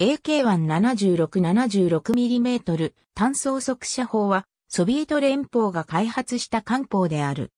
AK176-76mm 単装速射砲は、ソビエト連邦が開発した艦砲である。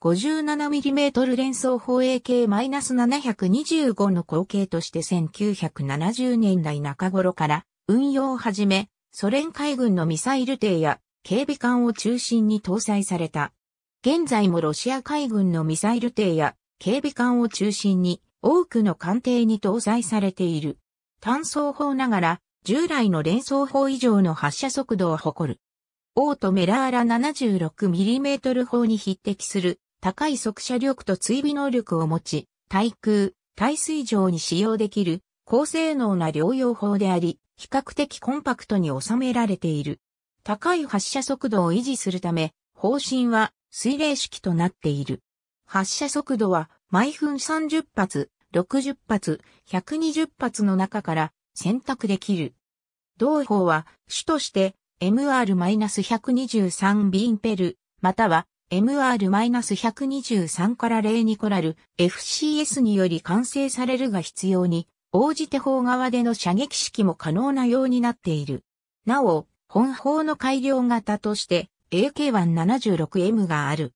57mm 連装砲 AK-725 の後継として1970年代中頃から運用を始め、ソ連海軍のミサイル艇や警備艦を中心に搭載された。現在もロシア海軍のミサイル艇や警備艦を中心に多くの艦艇に搭載されている。単装砲ながら、従来の連装砲以上の発射速度を誇る。オートメラーラ 76mm 砲に匹敵する高い速射力と追尾能力を持ち、対空、対水上に使用できる高性能な療養砲であり、比較的コンパクトに収められている。高い発射速度を維持するため、方針は水冷式となっている。発射速度は毎分30発、60発、120発の中から選択できる。同法は主として MR-123 ビンペル、または MR-123 から0ニコラル FCS により完成されるが必要に、応じて砲側での射撃式も可能なようになっている。なお、本砲の改良型として AK-176M がある。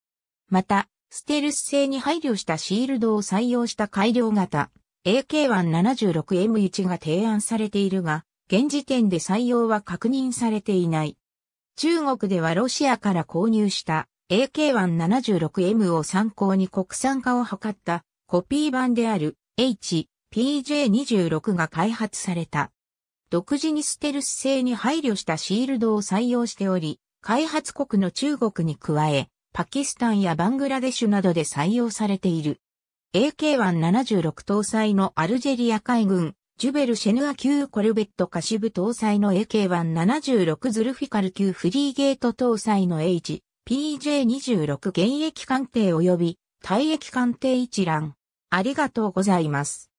また、ステルス性に配慮したシールドを採用した改良型 AK176M1 が提案されているが、現時点で採用は確認されていない。中国ではロシアから購入した AK176M を参考に国産化を図ったコピー版である HPJ26 が開発された。独自にステルス性に配慮したシールドを採用しており、開発国の中国に加え、パキスタンやバングラデシュなどで採用されている。AK-176 搭載のアルジェリア海軍、ジュベル・シェヌア級コルベットカシブ搭載の AK-176 ズルフィカル級フリーゲート搭載の H、PJ-26 現役艦艇及び退役艦艇一覧。ありがとうございます。